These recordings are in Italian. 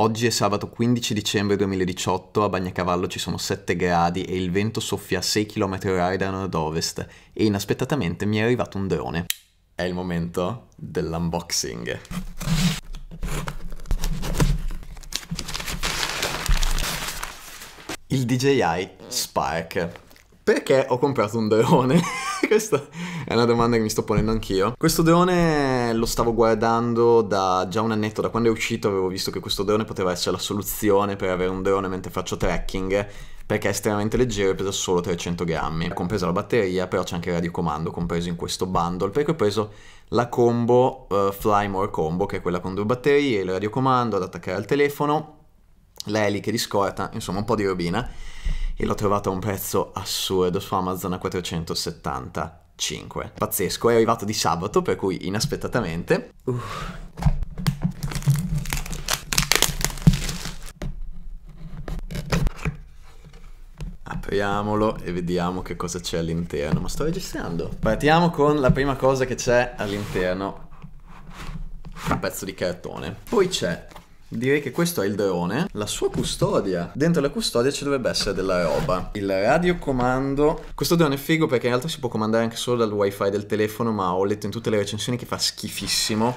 Oggi è sabato 15 dicembre 2018, a Bagnacavallo ci sono 7 gradi e il vento soffia a 6 km orari da nord-ovest e inaspettatamente mi è arrivato un drone. È il momento dell'unboxing. Il DJI Spark. Perché ho comprato un drone? Questo è una domanda che mi sto ponendo anch'io. Questo deone lo stavo guardando da già un annetto, da quando è uscito avevo visto che questo deone poteva essere la soluzione per avere un deone mentre faccio trekking perché è estremamente leggero e pesa solo 300 grammi, compresa la batteria, però c'è anche il radiocomando compreso in questo bundle, per cui ho preso la combo uh, eh, Flymore Combo, che è quella con due batterie, il radiocomando ad attaccare al telefono, le eliche di scorta, insomma un po' di robina, e l'ho trovata a un prezzo assurdo su Amazon a 470 5. Pazzesco, è arrivato di sabato, per cui inaspettatamente... Uff. apriamolo e vediamo che cosa c'è all'interno. Ma sto registrando. Partiamo con la prima cosa che c'è all'interno. Un pezzo di cartone. Poi c'è Direi che questo è il drone, la sua custodia. Dentro la custodia ci dovrebbe essere della roba. Il radiocomando. Questo drone è figo perché in realtà si può comandare anche solo dal wifi del telefono, ma ho letto in tutte le recensioni che fa schifissimo.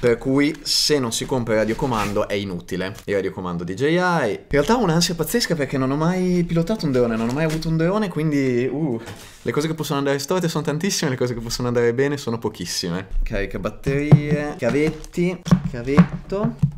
Per cui se non si compra il radiocomando è inutile. Il radiocomando DJI. In realtà ho un'ansia pazzesca perché non ho mai pilotato un drone, non ho mai avuto un drone, quindi uh, le cose che possono andare storte sono tantissime, le cose che possono andare bene sono pochissime. Carica batterie, cavetti, cavetto.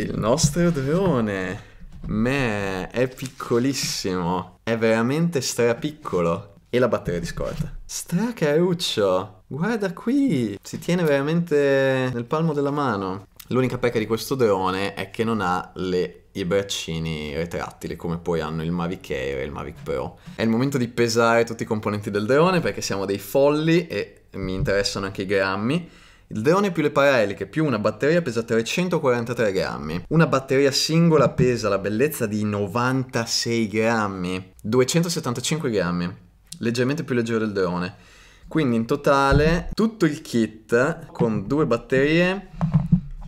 Il nostro drone. Me è piccolissimo. È veramente strapiccolo. E la batteria di scorta. Stracaruccio. Guarda qui. Si tiene veramente nel palmo della mano. L'unica pecca di questo drone è che non ha le, i braccini retrattili come poi hanno il Mavic Air e il Mavic Pro. È il momento di pesare tutti i componenti del drone perché siamo dei folli e mi interessano anche i grammi. Il drone più le paraeliche più una batteria pesa 343 grammi. Una batteria singola pesa la bellezza di 96 grammi. 275 grammi. Leggermente più leggero del drone. Quindi in totale tutto il kit con due batterie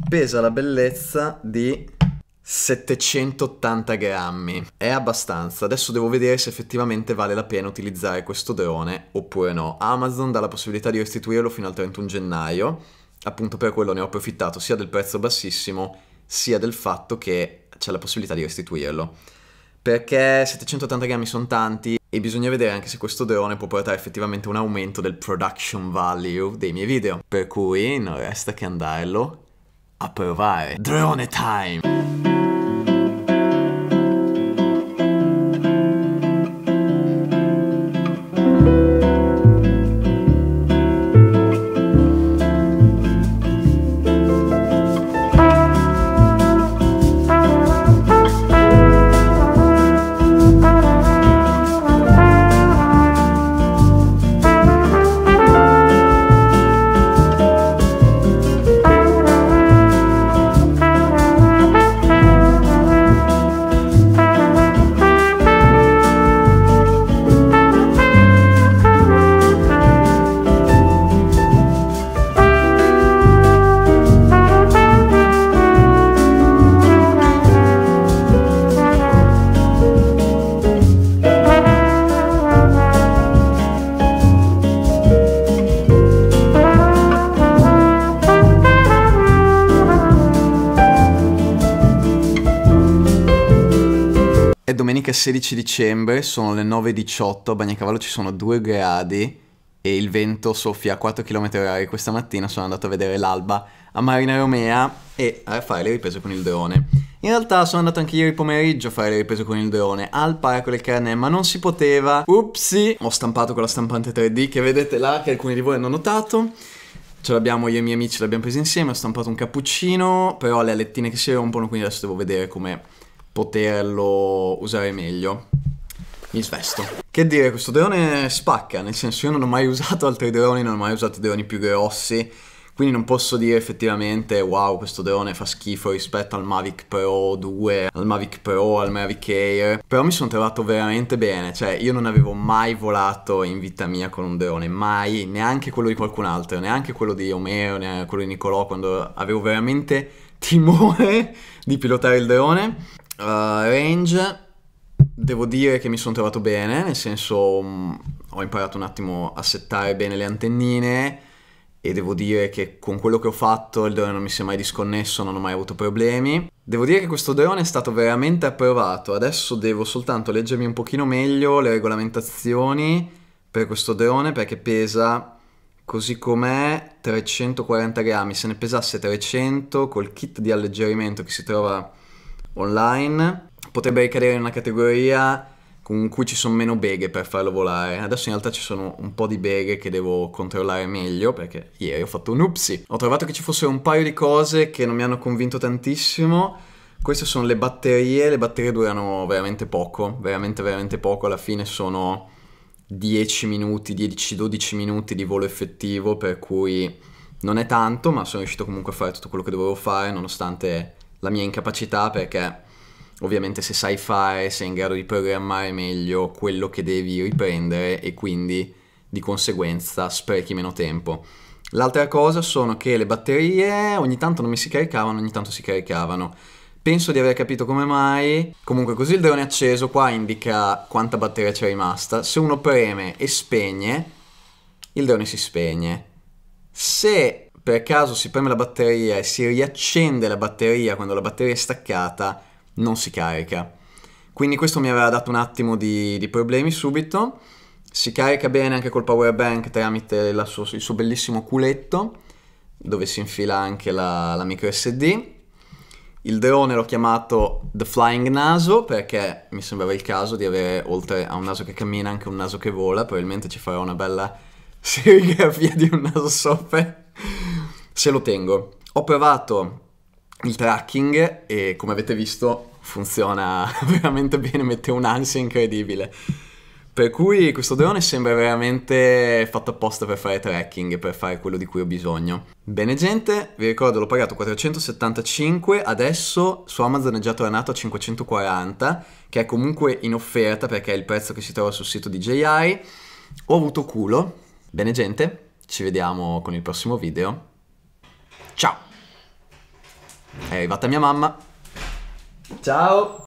pesa la bellezza di 780 grammi. È abbastanza. Adesso devo vedere se effettivamente vale la pena utilizzare questo drone oppure no. Amazon dà la possibilità di restituirlo fino al 31 gennaio. Appunto per quello ne ho approfittato sia del prezzo bassissimo sia del fatto che c'è la possibilità di restituirlo. Perché 780 grammi sono tanti e bisogna vedere anche se questo drone può portare effettivamente un aumento del production value dei miei video. Per cui non resta che andarlo a provare. Drone time! È domenica 16 dicembre, sono le 9.18, a Bagnacavallo ci sono 2 gradi e il vento soffia a 4 km h questa mattina sono andato a vedere l'alba a Marina Romea e a fare le riprese con il drone. In realtà sono andato anche ieri pomeriggio a fare le riprese con il drone al parco del Carnet, ma non si poteva. Upsi! Ho stampato con la stampante 3D che vedete là, che alcuni di voi hanno notato. Ce l'abbiamo io e i miei amici, l'abbiamo presa insieme, ho stampato un cappuccino, però le alettine che si rompono, quindi adesso devo vedere come poterlo usare meglio. Mi svesto. Che dire, questo drone spacca, nel senso io non ho mai usato altri droni, non ho mai usato droni più grossi, quindi non posso dire effettivamente wow questo drone fa schifo rispetto al Mavic Pro 2, al Mavic Pro, al Mavic Air, però mi sono trovato veramente bene, cioè io non avevo mai volato in vita mia con un drone, mai, neanche quello di qualcun altro, neanche quello di Omero, neanche quello di Nicolò, quando avevo veramente timore di pilotare il drone Uh, range, devo dire che mi sono trovato bene, nel senso mh, mm, ho imparato un attimo a settare bene le antennine e devo dire che con quello che ho fatto il drone non mi si è mai disconnesso, non ho mai avuto problemi. Devo dire che questo drone è stato veramente approvato, adesso devo soltanto leggermi un pochino meglio le regolamentazioni per questo drone perché pesa così com'è 340 grammi, se ne pesasse 300 col kit di alleggerimento che si trova online potrebbe ricadere in una categoria con cui ci sono meno beghe per farlo volare. Adesso in realtà ci sono un po' di beghe che devo controllare meglio perché ieri ho fatto un upsi. Ho trovato che ci fossero un paio di cose che non mi hanno convinto tantissimo. Queste sono le batterie, le batterie durano veramente poco, veramente veramente poco, alla fine sono 10 minuti, 10-12 minuti di volo effettivo, per cui non è tanto, ma sono riuscito comunque a fare tutto quello che dovevo fare nonostante la mia incapacità perché ovviamente se sai fare sei in grado di programmare meglio quello che devi riprendere e quindi di conseguenza sprechi meno tempo. L'altra cosa sono che le batterie ogni tanto non mi si caricavano, ogni tanto si caricavano. Penso di aver capito come mai. Comunque così il drone acceso qua indica quanta batteria c'è rimasta. Se uno preme e spegne, il drone si spegne. Se per caso si preme la batteria e si riaccende la batteria quando la batteria è staccata, non si carica. Quindi questo mi aveva dato un attimo di, di problemi subito. Si carica bene anche col power bank tramite suo, il suo bellissimo culetto, dove si infila anche la, la micro SD. Il drone l'ho chiamato The Flying Naso perché mi sembrava il caso di avere oltre a un naso che cammina anche un naso che vola, probabilmente ci farò una bella serigrafia di un naso soffetto se lo tengo. Ho provato il tracking e come avete visto funziona veramente bene, mette un'ansia incredibile. Per cui questo drone sembra veramente fatto apposta per fare trekking, per fare quello di cui ho bisogno. Bene gente, vi ricordo l'ho pagato 475, adesso su Amazon è già tornato a 540, che è comunque in offerta perché è il prezzo che si trova sul sito DJI. Ho avuto culo. Bene gente, ci vediamo con il prossimo video. Ciao! È arrivata mia mamma. Ciao!